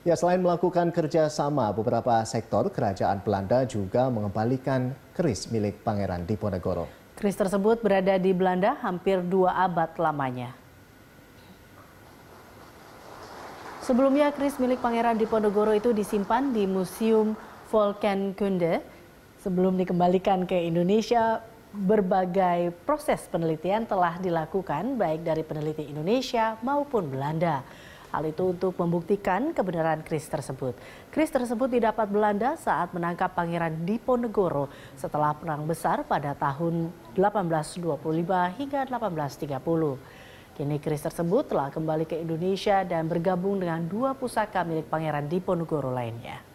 Ya, selain melakukan kerjasama, beberapa sektor kerajaan Belanda juga mengembalikan keris milik Pangeran Diponegoro. Keris tersebut berada di Belanda hampir dua abad lamanya. Sebelumnya, keris milik Pangeran Diponegoro itu disimpan di Museum Kunde. sebelum dikembalikan ke Indonesia berbagai proses penelitian telah dilakukan baik dari peneliti Indonesia maupun Belanda. Hal itu untuk membuktikan kebenaran kris tersebut. Kris tersebut didapat Belanda saat menangkap Pangeran Diponegoro setelah Perang Besar pada tahun 1825 hingga 1830. Kini kris tersebut telah kembali ke Indonesia dan bergabung dengan dua pusaka milik Pangeran Diponegoro lainnya.